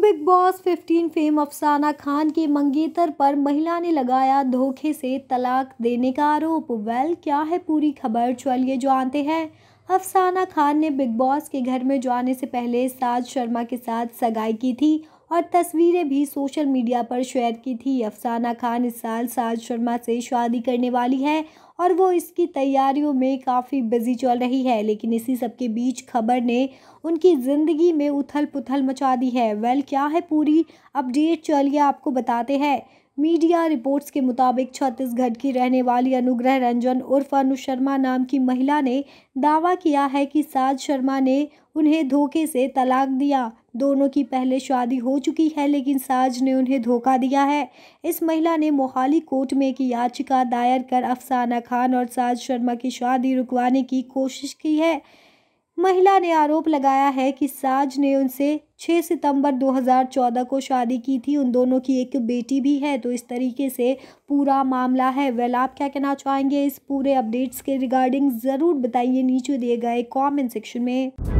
big boss 15 fame अफसाना खान के मंगेतर पर महिला ने लगाया धोखे से तलाक देने का आरोप वेल क्या है पूरी खबर चलिए जानते हैं अफसाना खान ने बिग बॉस के घर में जाने से पहले साज शर्मा के साथ सगाई की थी और तस्वीरें भी सोशल मीडिया पर शेयर की थी अफसाना खान इस साल साज शर्मा से शादी करने वाली है और वो इसकी तैयारियों में काफ़ी बिजी चल रही है लेकिन इसी सब के बीच खबर ने उनकी ज़िंदगी में उथल पुथल मचा दी है वेल क्या है पूरी अपडेट चलिए आपको बताते हैं मीडिया रिपोर्ट्स के मुताबिक छत्तीसगढ़ की रहने वाली अनुग्रह रंजन उर्फ अनु शर्मा नाम की महिला ने दावा किया है कि साज शर्मा ने उन्हें धोखे से तलाक दिया दोनों की पहले शादी हो चुकी है लेकिन साज ने उन्हें धोखा दिया है इस महिला ने मोहाली कोर्ट में एक याचिका दायर कर अफसाना खान और साज शर्मा की शादी रुकवाने की कोशिश की है महिला ने आरोप लगाया है कि साज ने उनसे 6 सितंबर 2014 को शादी की थी उन दोनों की एक बेटी भी है तो इस तरीके से पूरा मामला है वेल आप क्या कहना चाहेंगे इस पूरे अपडेट्स के रिगार्डिंग ज़रूर बताइए नीचे दिए गए कमेंट सेक्शन में